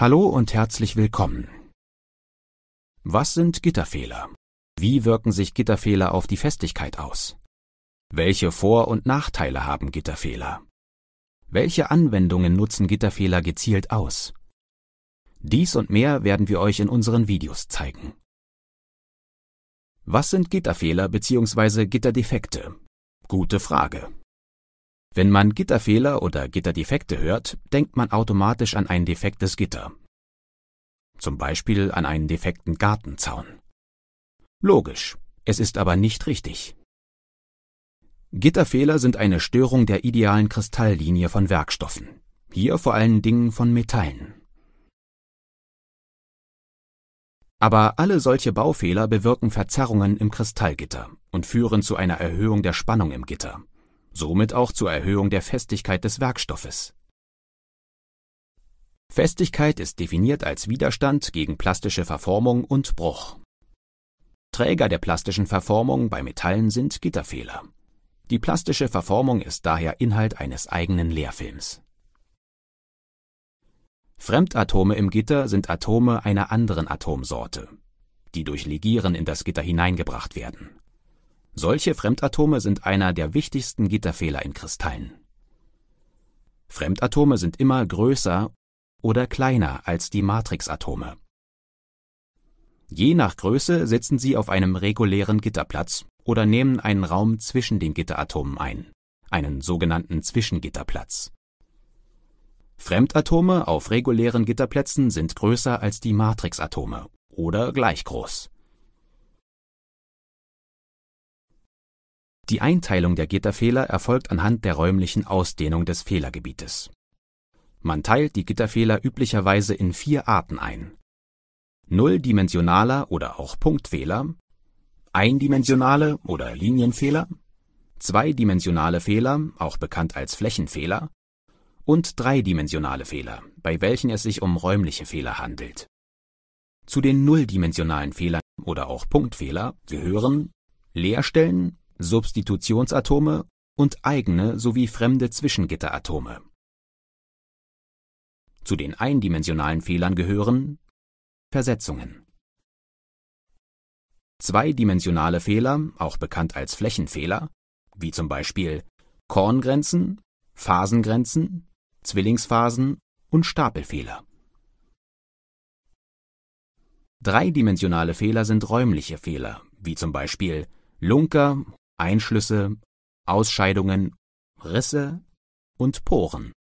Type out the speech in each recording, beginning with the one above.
Hallo und herzlich willkommen. Was sind Gitterfehler? Wie wirken sich Gitterfehler auf die Festigkeit aus? Welche Vor- und Nachteile haben Gitterfehler? Welche Anwendungen nutzen Gitterfehler gezielt aus? Dies und mehr werden wir euch in unseren Videos zeigen. Was sind Gitterfehler bzw. Gitterdefekte? Gute Frage. Wenn man Gitterfehler oder Gitterdefekte hört, denkt man automatisch an ein defektes Gitter. Zum Beispiel an einen defekten Gartenzaun. Logisch, es ist aber nicht richtig. Gitterfehler sind eine Störung der idealen Kristalllinie von Werkstoffen, hier vor allen Dingen von Metallen. Aber alle solche Baufehler bewirken Verzerrungen im Kristallgitter und führen zu einer Erhöhung der Spannung im Gitter somit auch zur Erhöhung der Festigkeit des Werkstoffes. Festigkeit ist definiert als Widerstand gegen plastische Verformung und Bruch. Träger der plastischen Verformung bei Metallen sind Gitterfehler. Die plastische Verformung ist daher Inhalt eines eigenen Lehrfilms. Fremdatome im Gitter sind Atome einer anderen Atomsorte, die durch Legieren in das Gitter hineingebracht werden solche Fremdatome sind einer der wichtigsten Gitterfehler in Kristallen. Fremdatome sind immer größer oder kleiner als die Matrixatome. Je nach Größe sitzen sie auf einem regulären Gitterplatz oder nehmen einen Raum zwischen den Gitteratomen ein, einen sogenannten Zwischengitterplatz. Fremdatome auf regulären Gitterplätzen sind größer als die Matrixatome oder gleich groß. Die Einteilung der Gitterfehler erfolgt anhand der räumlichen Ausdehnung des Fehlergebietes. Man teilt die Gitterfehler üblicherweise in vier Arten ein: Nulldimensionaler oder auch Punktfehler Eindimensionale oder Linienfehler Zweidimensionale Fehler, auch bekannt als Flächenfehler und Dreidimensionale Fehler, bei welchen es sich um räumliche Fehler handelt. Zu den nulldimensionalen Fehlern oder auch Punktfehler gehören Leerstellen Substitutionsatome und eigene sowie fremde Zwischengitteratome. Zu den eindimensionalen Fehlern gehören Versetzungen. Zweidimensionale Fehler, auch bekannt als Flächenfehler, wie zum Beispiel Korngrenzen, Phasengrenzen, Zwillingsphasen und Stapelfehler. Dreidimensionale Fehler sind räumliche Fehler, wie zum Beispiel Lunker Einschlüsse, Ausscheidungen, Risse und Poren.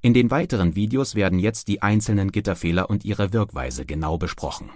In den weiteren Videos werden jetzt die einzelnen Gitterfehler und ihre Wirkweise genau besprochen